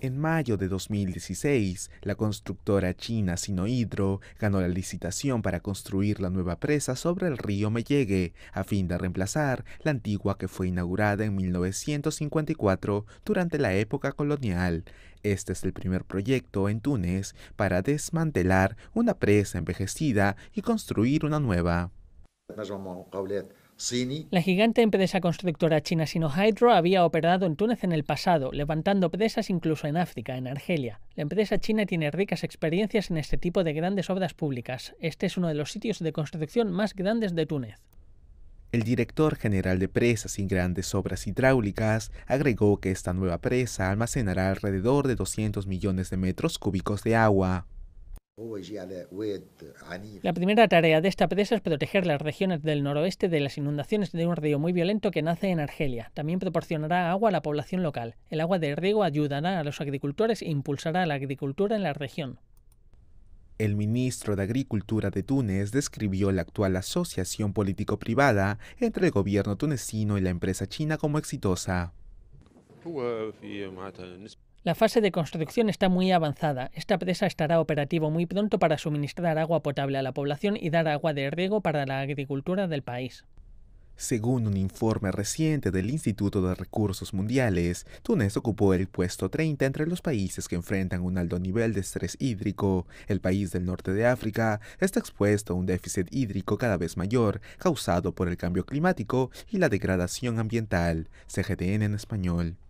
En mayo de 2016, la constructora china Sinohydro ganó la licitación para construir la nueva presa sobre el río Mellegue, a fin de reemplazar la antigua que fue inaugurada en 1954 durante la época colonial. Este es el primer proyecto en Túnez para desmantelar una presa envejecida y construir una nueva. La gigante empresa constructora china Sinohydro había operado en Túnez en el pasado, levantando presas incluso en África, en Argelia. La empresa china tiene ricas experiencias en este tipo de grandes obras públicas. Este es uno de los sitios de construcción más grandes de Túnez. El director general de Presas y Grandes Obras Hidráulicas agregó que esta nueva presa almacenará alrededor de 200 millones de metros cúbicos de agua. La primera tarea de esta presa es proteger las regiones del noroeste de las inundaciones de un río muy violento que nace en Argelia. También proporcionará agua a la población local. El agua de riego ayudará a los agricultores e impulsará la agricultura en la región. El ministro de Agricultura de Túnez describió la actual asociación político-privada entre el gobierno tunecino y la empresa china como exitosa. La fase de construcción está muy avanzada. Esta presa estará operativa muy pronto para suministrar agua potable a la población y dar agua de riego para la agricultura del país. Según un informe reciente del Instituto de Recursos Mundiales, Túnez ocupó el puesto 30 entre los países que enfrentan un alto nivel de estrés hídrico. El país del norte de África está expuesto a un déficit hídrico cada vez mayor, causado por el cambio climático y la degradación ambiental. CGTN en español.